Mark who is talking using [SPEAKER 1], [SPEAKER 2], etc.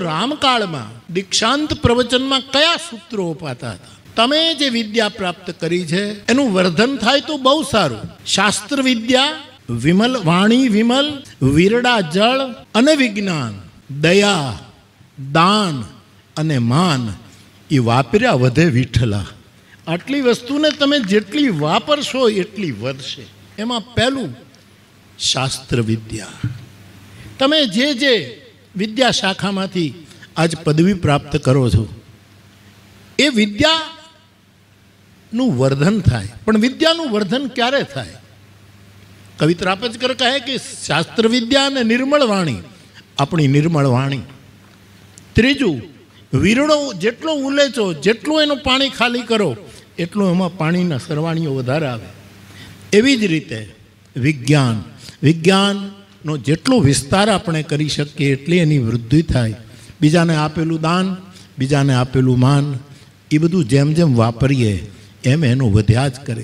[SPEAKER 1] રામકાળમાં દીક્ષાંત પ્રવચનમાં કયા સૂત્રો અપાતા હતા તમે જે વિદ્યા પ્રાપ્ત કરી છે એનું વર્ધન થાય તો બહુ સારું શાસ્ત્ર વિદ્યા વિમલ વાણી વિમલ વિરડા જળ અને વિજ્ઞાન દયા દાન અને માન એ વાપર્યા વધે વિઠલા આટલી વસ્તુને તમે જેટલી વાપરશો એટલી વધશે એમાં પહેલું શાસ્ત્ર વિદ્યા તમે જે જે વિદ્યા શાખામાંથી આજ પદવી પ્રાપ્ત કરો છો એ વિદ્યાનું વર્ધન થાય પણ વિદ્યાનું વર્ધન ક્યારે થાય કવિત રાપજકર કહે કે શાસ્ત્ર વિદ્યા અને નિર્મળ વાણી આપણી નિર્મળ વાણી ત્રીજું વીરણો જેટલો ઉલેચો જેટલું એનું પાણી ખાલી કરો એટલું એમાં પાણીના સરવાણીઓ વધારે આવે એવી જ રીતે વિજ્ઞાન વિજ્ઞાન નો જેટલો વિસ્તાર આપણે કરી શકીએ એટલી એની વૃદ્ધિ થાય બીજાને આપેલું દાન બીજાને આપેલું માન એ બધું જેમ જેમ વાપરીએ એમ એનો વધ્યા જ કરે